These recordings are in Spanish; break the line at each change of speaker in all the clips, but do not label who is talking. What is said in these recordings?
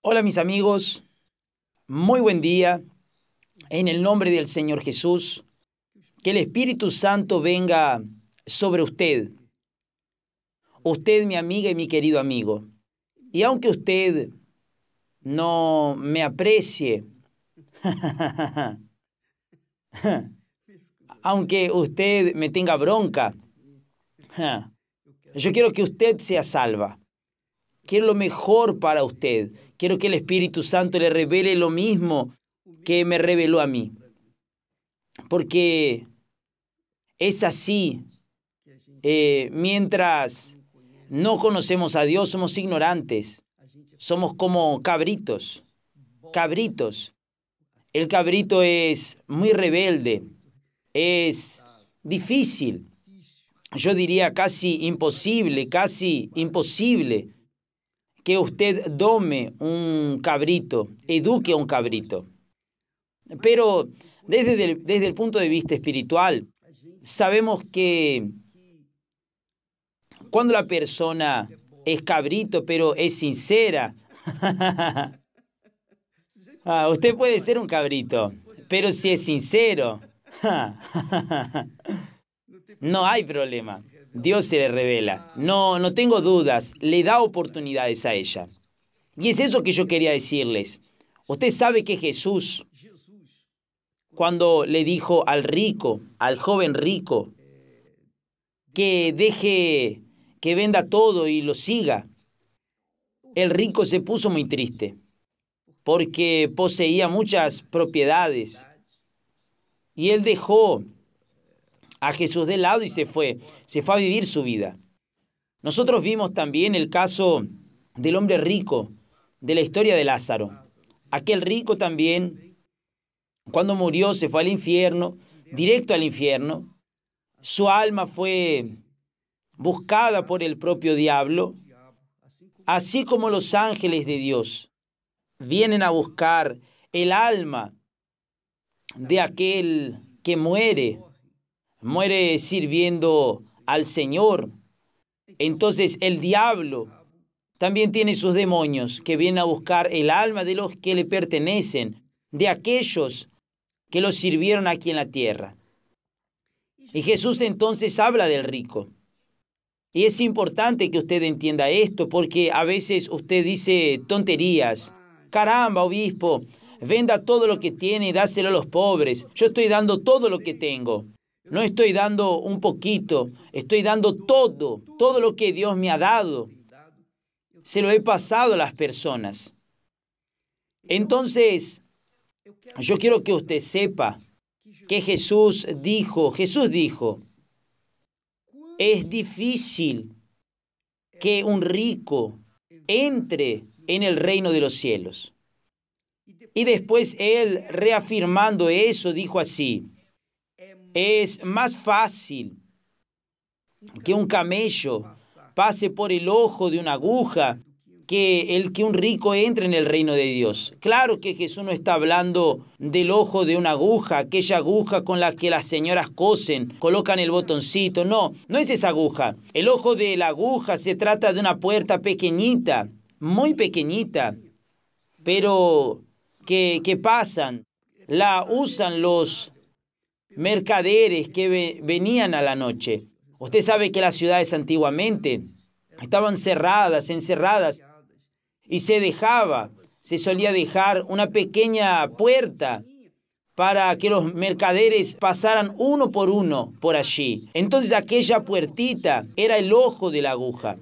Hola mis amigos, muy buen día. En el nombre del Señor Jesús, que el Espíritu Santo venga sobre usted. Usted, mi amiga y mi querido amigo. Y aunque usted no me aprecie, aunque usted me tenga bronca, yo quiero que usted sea salva. Quiero lo mejor para usted. Quiero que el Espíritu Santo le revele lo mismo que me reveló a mí. Porque es así. Eh, mientras no conocemos a Dios, somos ignorantes. Somos como cabritos. Cabritos. El cabrito es muy rebelde. Es difícil. Yo diría casi imposible, casi imposible que usted dome un cabrito, eduque a un cabrito. Pero desde el, desde el punto de vista espiritual, sabemos que cuando la persona es cabrito, pero es sincera, ah, usted puede ser un cabrito, pero si es sincero, no hay problema. Dios se le revela. No, no tengo dudas, le da oportunidades a ella. Y es eso que yo quería decirles. Usted sabe que Jesús, cuando le dijo al rico, al joven rico, que deje, que venda todo y lo siga, el rico se puso muy triste porque poseía muchas propiedades. Y él dejó a Jesús del lado y se fue, se fue a vivir su vida. Nosotros vimos también el caso del hombre rico, de la historia de Lázaro. Aquel rico también, cuando murió, se fue al infierno, directo al infierno. Su alma fue buscada por el propio diablo, así como los ángeles de Dios vienen a buscar el alma de aquel que muere muere sirviendo al Señor, entonces el diablo también tiene sus demonios que vienen a buscar el alma de los que le pertenecen, de aquellos que los sirvieron aquí en la tierra. Y Jesús entonces habla del rico. Y es importante que usted entienda esto porque a veces usted dice tonterías. Caramba, obispo, venda todo lo que tiene y dáselo a los pobres. Yo estoy dando todo lo que tengo. No estoy dando un poquito, estoy dando todo, todo lo que Dios me ha dado. Se lo he pasado a las personas. Entonces, yo quiero que usted sepa que Jesús dijo, Jesús dijo, es difícil que un rico entre en el reino de los cielos. Y después él, reafirmando eso, dijo así, es más fácil que un camello pase por el ojo de una aguja que el que un rico entre en el reino de Dios. Claro que Jesús no está hablando del ojo de una aguja, aquella aguja con la que las señoras cosen, colocan el botoncito, no, no es esa aguja. El ojo de la aguja se trata de una puerta pequeñita, muy pequeñita, pero que, que pasan, la usan los mercaderes que venían a la noche. Usted sabe que las ciudades antiguamente estaban cerradas, encerradas, y se dejaba, se solía dejar una pequeña puerta para que los mercaderes pasaran uno por uno por allí. Entonces aquella puertita era el ojo de la aguja.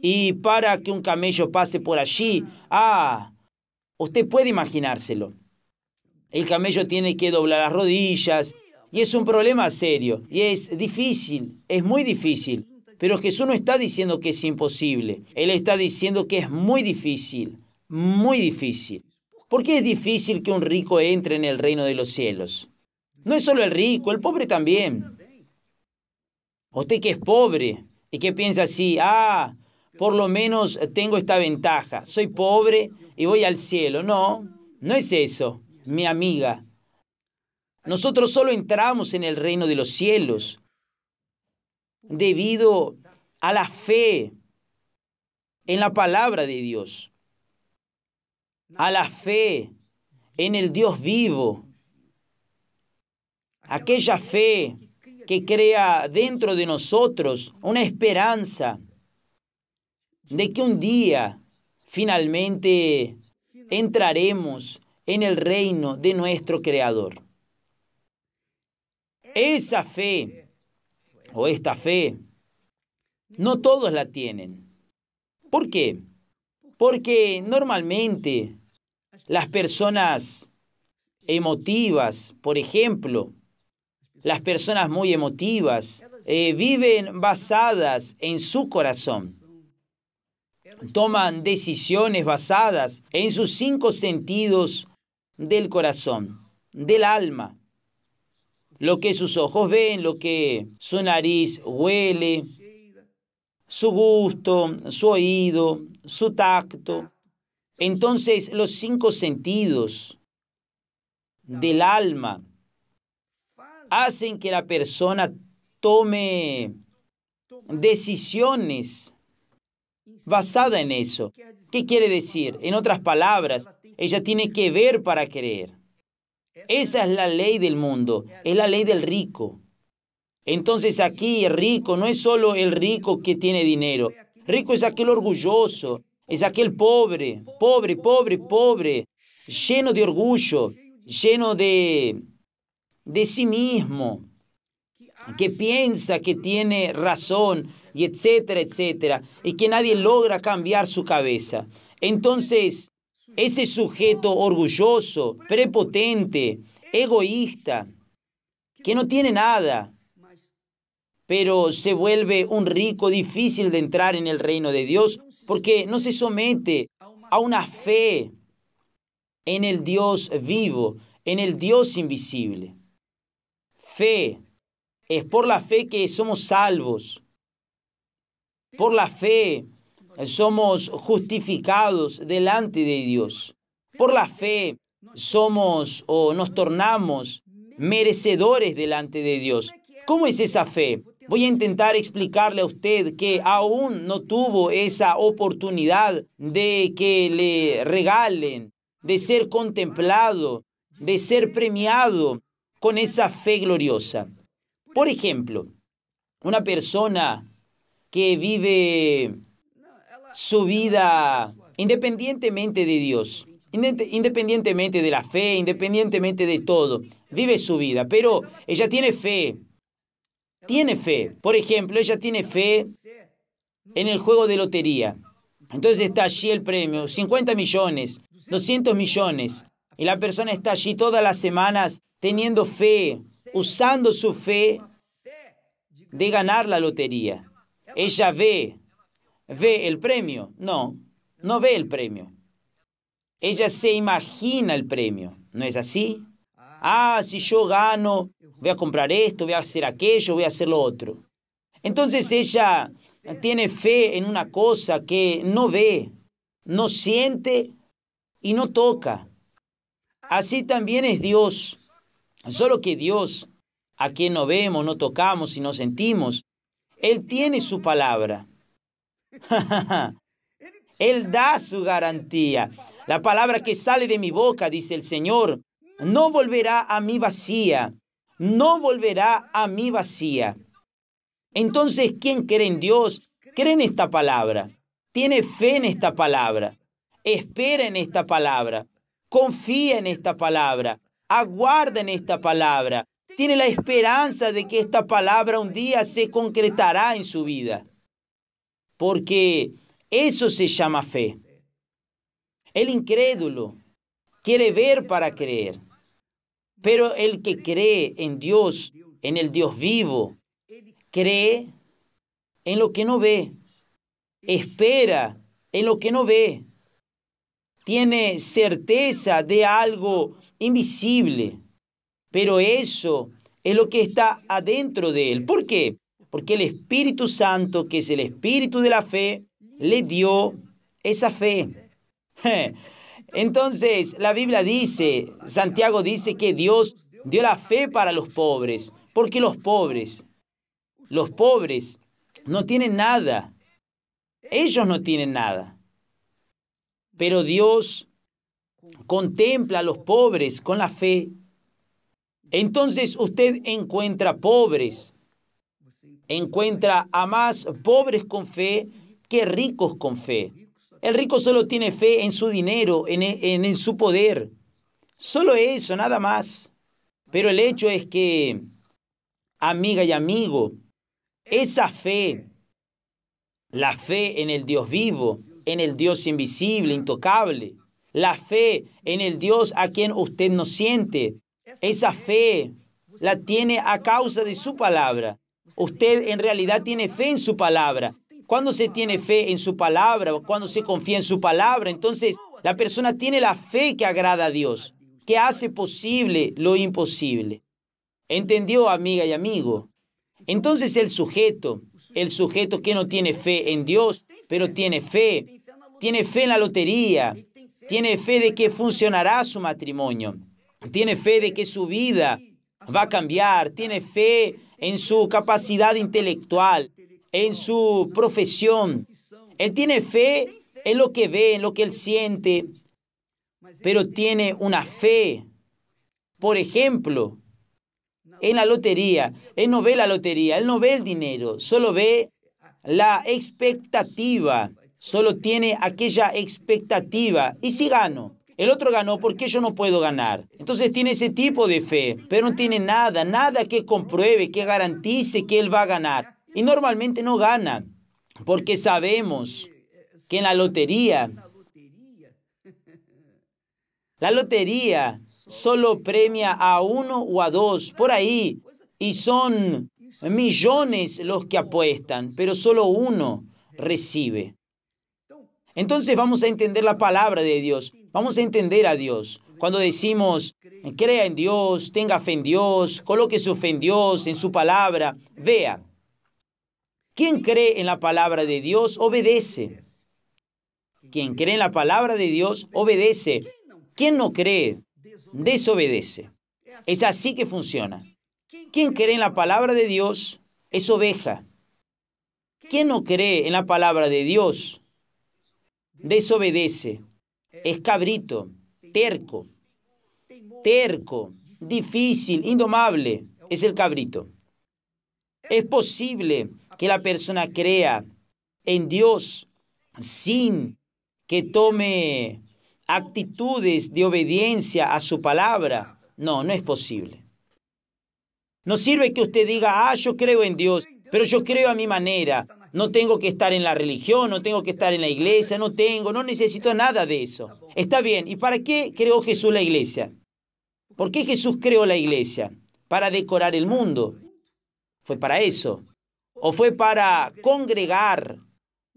Y para que un camello pase por allí, ah, usted puede imaginárselo el camello tiene que doblar las rodillas. Y es un problema serio. Y es difícil, es muy difícil. Pero Jesús no está diciendo que es imposible. Él está diciendo que es muy difícil, muy difícil. ¿Por qué es difícil que un rico entre en el reino de los cielos? No es solo el rico, el pobre también. Usted que es pobre y que piensa así, ah, por lo menos tengo esta ventaja, soy pobre y voy al cielo. No, no es eso mi amiga. Nosotros solo entramos en el reino de los cielos debido a la fe en la palabra de Dios, a la fe en el Dios vivo, aquella fe que crea dentro de nosotros una esperanza de que un día finalmente entraremos en el reino de nuestro Creador. Esa fe o esta fe, no todos la tienen. ¿Por qué? Porque normalmente las personas emotivas, por ejemplo, las personas muy emotivas, eh, viven basadas en su corazón. Toman decisiones basadas en sus cinco sentidos del corazón, del alma. Lo que sus ojos ven, lo que su nariz huele, su gusto, su oído, su tacto. Entonces los cinco sentidos del alma hacen que la persona tome decisiones basadas en eso. ¿Qué quiere decir? En otras palabras, ella tiene que ver para creer. Esa es la ley del mundo, es la ley del rico. Entonces aquí el rico no es solo el rico que tiene dinero. Rico es aquel orgulloso, es aquel pobre, pobre, pobre, pobre, lleno de orgullo, lleno de, de sí mismo, que piensa que tiene razón y etcétera, etcétera, y que nadie logra cambiar su cabeza. Entonces, ese sujeto orgulloso, prepotente, egoísta, que no tiene nada, pero se vuelve un rico difícil de entrar en el reino de Dios porque no se somete a una fe en el Dios vivo, en el Dios invisible. Fe. Es por la fe que somos salvos. Por la fe somos justificados delante de Dios. Por la fe somos o nos tornamos merecedores delante de Dios. ¿Cómo es esa fe? Voy a intentar explicarle a usted que aún no tuvo esa oportunidad de que le regalen, de ser contemplado, de ser premiado con esa fe gloriosa. Por ejemplo, una persona que vive su vida independientemente de Dios, independientemente de la fe, independientemente de todo. Vive su vida, pero ella tiene fe. Tiene fe. Por ejemplo, ella tiene fe en el juego de lotería. Entonces está allí el premio, 50 millones, 200 millones. Y la persona está allí todas las semanas teniendo fe, usando su fe de ganar la lotería. Ella ve ve el premio. No, no ve el premio. Ella se imagina el premio, ¿no es así? Ah, si yo gano, voy a comprar esto, voy a hacer aquello, voy a hacer lo otro. Entonces ella tiene fe en una cosa que no ve, no siente y no toca. Así también es Dios. Solo que Dios, a quien no vemos, no tocamos y no sentimos, Él tiene su palabra. Él da su garantía. La palabra que sale de mi boca, dice el Señor, no volverá a mí vacía. No volverá a mí vacía. Entonces, ¿quién cree en Dios? Cree en esta palabra. Tiene fe en esta palabra. Espera en esta palabra. Confía en esta palabra. Aguarda en esta palabra. Tiene la esperanza de que esta palabra un día se concretará en su vida porque eso se llama fe. El incrédulo quiere ver para creer, pero el que cree en Dios, en el Dios vivo, cree en lo que no ve, espera en lo que no ve, tiene certeza de algo invisible, pero eso es lo que está adentro de él. ¿Por qué? Porque el Espíritu Santo, que es el Espíritu de la fe, le dio esa fe. Entonces, la Biblia dice, Santiago dice que Dios dio la fe para los pobres, porque los pobres, los pobres no tienen nada. Ellos no tienen nada. Pero Dios contempla a los pobres con la fe. Entonces usted encuentra pobres encuentra a más pobres con fe que ricos con fe. El rico solo tiene fe en su dinero, en, e, en, su poder. Solo eso, nada más. Pero el hecho es que, amiga y amigo, esa fe, la fe en el Dios vivo, en el Dios invisible, intocable, la fe en el Dios a quien usted no siente, esa fe la tiene a causa de su palabra. Usted en realidad tiene fe en su palabra. Cuando se tiene fe en su palabra, cuando se confía en su palabra, entonces la persona tiene la fe que agrada a Dios, que hace posible lo imposible. ¿Entendió, amiga y amigo? Entonces el sujeto, el sujeto que no tiene fe en Dios, pero tiene fe, tiene fe en la lotería, tiene fe de que funcionará su matrimonio, tiene fe de que su vida va a cambiar, tiene fe en su capacidad intelectual, en su profesión. Él tiene fe en lo que ve, en lo que él siente, pero tiene una fe. Por ejemplo, en la lotería, él no ve la lotería, él no ve el dinero, solo ve la expectativa, solo tiene aquella expectativa. ¿Y si gano? El otro ganó porque yo no puedo ganar. Entonces tiene ese tipo de fe, pero no tiene nada, nada que compruebe, que garantice que él va a ganar. Y normalmente no gana, porque sabemos que en la lotería, la lotería solo premia a uno o a dos, por ahí, y son millones los que apuestan, pero solo uno recibe. Entonces vamos a entender la palabra de Dios. Vamos a entender a Dios. Cuando decimos, crea en Dios, tenga fe en Dios, coloque su fe en Dios, en su palabra, vea. Quien cree en la palabra de Dios obedece. Quien cree en la palabra de Dios obedece. Quien no cree, desobedece. Es así que funciona. Quien cree en la palabra de Dios es oveja. Quien no cree en la palabra de Dios desobedece es cabrito, terco, terco, difícil, indomable, es el cabrito. Es posible que la persona crea en Dios sin que tome actitudes de obediencia a su palabra. No, no es posible. No sirve que usted diga, ah, yo creo en Dios, pero yo creo a mi manera. No tengo que estar en la religión, no tengo que estar en la iglesia, no tengo, no necesito nada de eso. Está bien, ¿y para qué creó Jesús la iglesia? ¿Por qué Jesús creó la iglesia? Para decorar el mundo. Fue para eso. O fue para congregar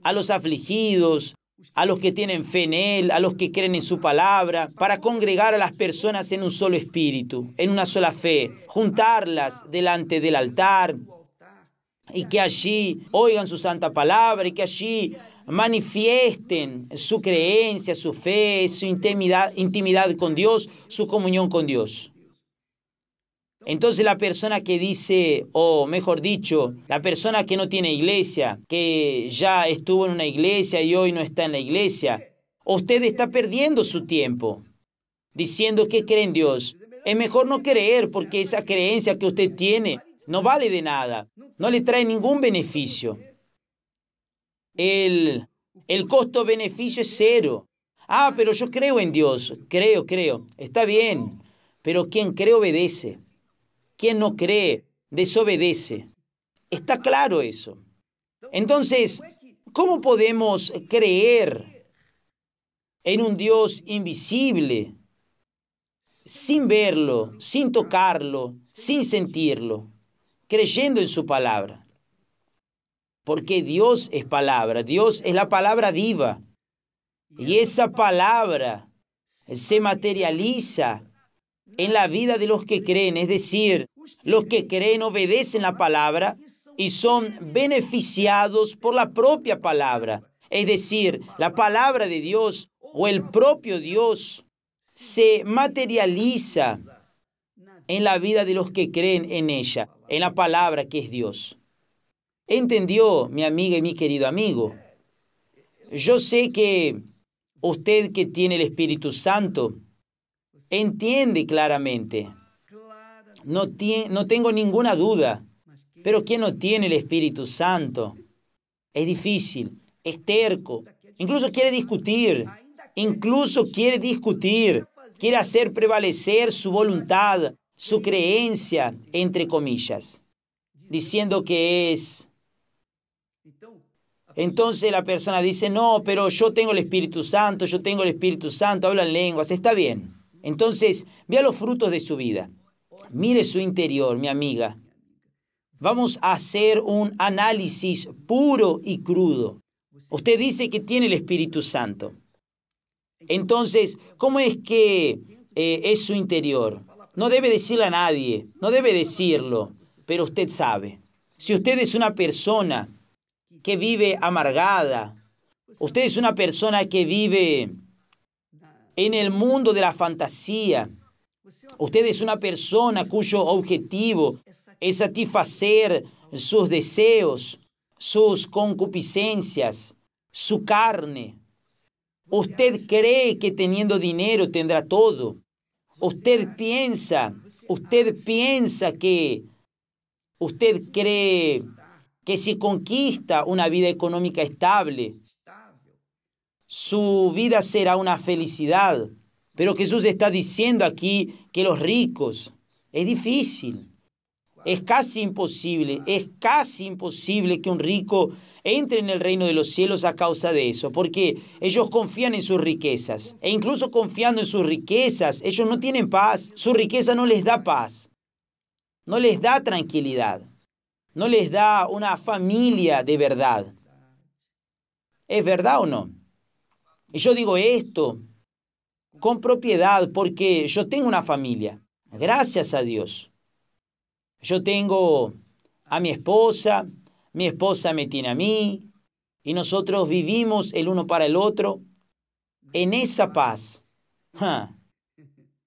a los afligidos, a los que tienen fe en Él, a los que creen en su palabra, para congregar a las personas en un solo espíritu, en una sola fe, juntarlas delante del altar, y que allí oigan su santa palabra y que allí manifiesten su creencia, su fe, su intimidad, intimidad con Dios, su comunión con Dios. Entonces la persona que dice, o mejor dicho, la persona que no tiene iglesia, que ya estuvo en una iglesia y hoy no está en la iglesia, usted está perdiendo su tiempo diciendo que cree en Dios. Es mejor no creer porque esa creencia que usted tiene no vale de nada, no le trae ningún beneficio. El, el costo-beneficio es cero. Ah, pero yo creo en Dios, creo, creo, está bien, pero quien cree obedece, quien no cree desobedece. Está claro eso. Entonces, ¿cómo podemos creer en un Dios invisible sin verlo, sin tocarlo, sin sentirlo? creyendo en su palabra. Porque Dios es palabra, Dios es la palabra viva. Y esa palabra se materializa en la vida de los que creen, es decir, los que creen obedecen la palabra y son beneficiados por la propia palabra. Es decir, la palabra de Dios o el propio Dios se materializa en la vida de los que creen en ella, en la palabra que es Dios. ¿Entendió mi amiga y mi querido amigo? Yo sé que usted que tiene el Espíritu Santo entiende claramente. No, no tengo ninguna duda. Pero quien no tiene el Espíritu Santo es difícil, es terco, incluso quiere discutir, incluso quiere discutir quiere hacer prevalecer su voluntad, su creencia, entre comillas, diciendo que es... Entonces la persona dice, no, pero yo tengo el Espíritu Santo, yo tengo el Espíritu Santo, hablan lenguas, está bien. Entonces, vea los frutos de su vida. Mire su interior, mi amiga. Vamos a hacer un análisis puro y crudo. Usted dice que tiene el Espíritu Santo. Entonces, ¿cómo es que eh, es su interior? No debe decirle a nadie, no debe decirlo, pero usted sabe. Si usted es una persona que vive amargada, usted es una persona que vive en el mundo de la fantasía, usted es una persona cuyo objetivo es satisfacer sus deseos, sus concupiscencias, su carne, Usted cree que teniendo dinero tendrá todo. Usted piensa, usted piensa que, usted cree que si conquista una vida económica estable, su vida será una felicidad. Pero Jesús está diciendo aquí que los ricos, es difícil. Es casi imposible, es casi imposible que un rico entre en el reino de los cielos a causa de eso, porque ellos confían en sus riquezas. E incluso confiando en sus riquezas, ellos no tienen paz. Su riqueza no les da paz, no les da tranquilidad, no les da una familia de verdad. ¿Es verdad o no? Y yo digo esto con propiedad porque yo tengo una familia, gracias a Dios. Yo tengo a mi esposa, mi esposa me tiene a mí, y nosotros vivimos el uno para el otro en esa paz.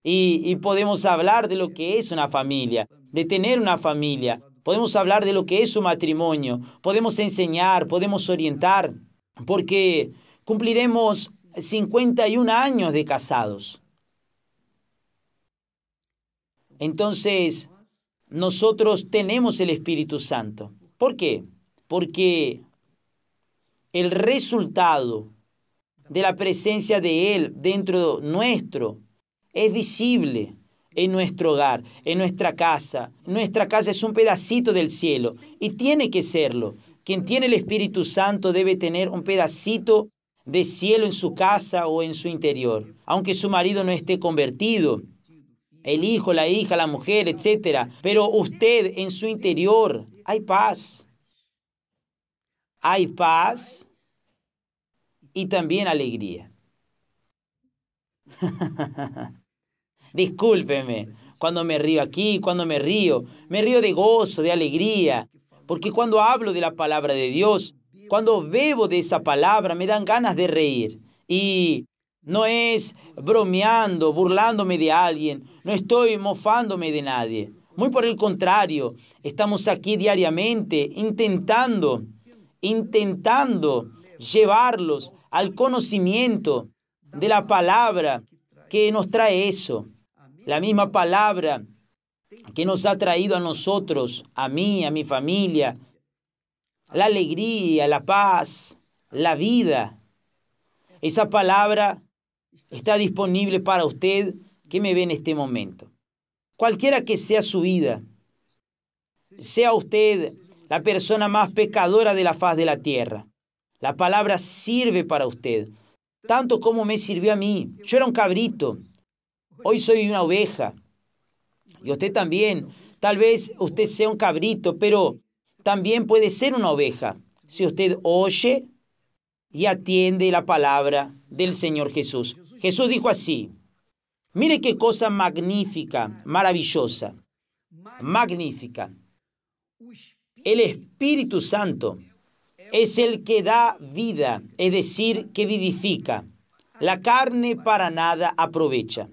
Y, y, podemos hablar de lo que es una familia, de tener una familia. Podemos hablar de lo que es un matrimonio. Podemos enseñar, podemos orientar, porque cumpliremos 51 años de casados. Entonces, nosotros tenemos el Espíritu Santo. ¿Por qué? Porque el resultado de la presencia de Él dentro nuestro es visible en nuestro hogar, en nuestra casa. Nuestra casa es un pedacito del cielo y tiene que serlo. Quien tiene el Espíritu Santo debe tener un pedacito de cielo en su casa o en su interior. Aunque su marido no esté convertido, el hijo, la hija, la mujer, etc. Pero usted en su interior hay paz. Hay paz y también alegría. Discúlpeme cuando me río aquí, cuando me río. Me río de gozo, de alegría. Porque cuando hablo de la palabra de Dios, cuando bebo de esa palabra, me dan ganas de reír. Y no es bromeando, burlándome de alguien, no estoy mofándome de nadie. Muy por el contrario, estamos aquí diariamente intentando, intentando llevarlos al conocimiento de la palabra que nos trae eso. La misma palabra que nos ha traído a nosotros, a mí, a mi familia, la alegría, la paz, la vida. Esa palabra está disponible para usted que me ve en este momento. Cualquiera que sea su vida, sea usted la persona más pecadora de la faz de la tierra. La palabra sirve para usted, tanto como me sirvió a mí. Yo era un cabrito, hoy soy una oveja. Y usted también, tal vez usted sea un cabrito, pero también puede ser una oveja si usted oye y atiende la palabra del Señor Jesús. Jesús dijo así, mire qué cosa magnífica, maravillosa, magnífica. El Espíritu Santo es el que da vida, es decir, que vivifica. La carne para nada aprovecha.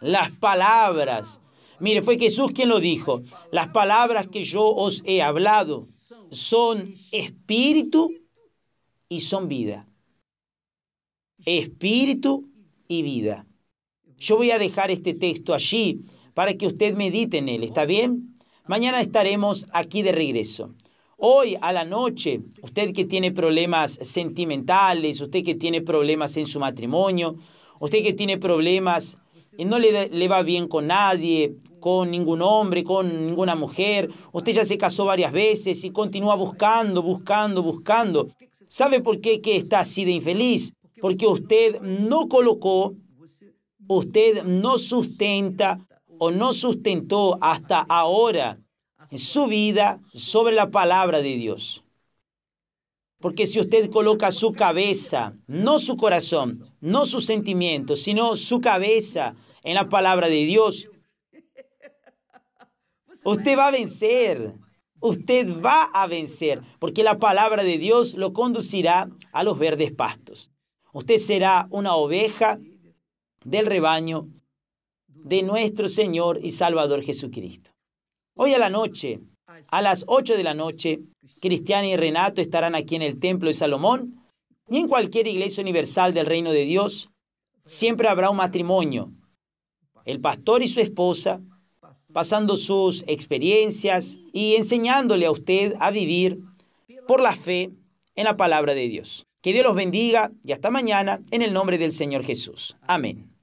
Las palabras, mire, fue Jesús quien lo dijo, las palabras que yo os he hablado son espíritu y son vida espíritu y vida. Yo voy a dejar este texto allí para que usted medite en él, ¿está bien? Mañana estaremos aquí de regreso. Hoy a la noche, usted que tiene problemas sentimentales, usted que tiene problemas en su matrimonio, usted que tiene problemas y no le, le, va bien con nadie, con ningún hombre, con ninguna mujer, usted ya se casó varias veces y continúa buscando, buscando, buscando. ¿Sabe por qué que está así de infeliz? porque usted no colocó, usted no sustenta o no sustentó hasta ahora su vida sobre la palabra de Dios. Porque si usted coloca su cabeza, no su corazón, no sus sentimientos, sino su cabeza en la palabra de Dios, usted va a vencer. Usted va a vencer, porque la palabra de Dios lo conducirá a los verdes pastos. Usted será una oveja del rebaño de nuestro Señor y Salvador Jesucristo. Hoy a la noche, a las ocho de la noche, Cristiana y Renato estarán aquí en el Templo de Salomón y en cualquier iglesia universal del reino de Dios. Siempre habrá un matrimonio, el pastor y su esposa, pasando sus experiencias y enseñándole a usted a vivir por la fe en la palabra de Dios. Que Dios los bendiga y hasta mañana en el nombre del Señor Jesús. Amén.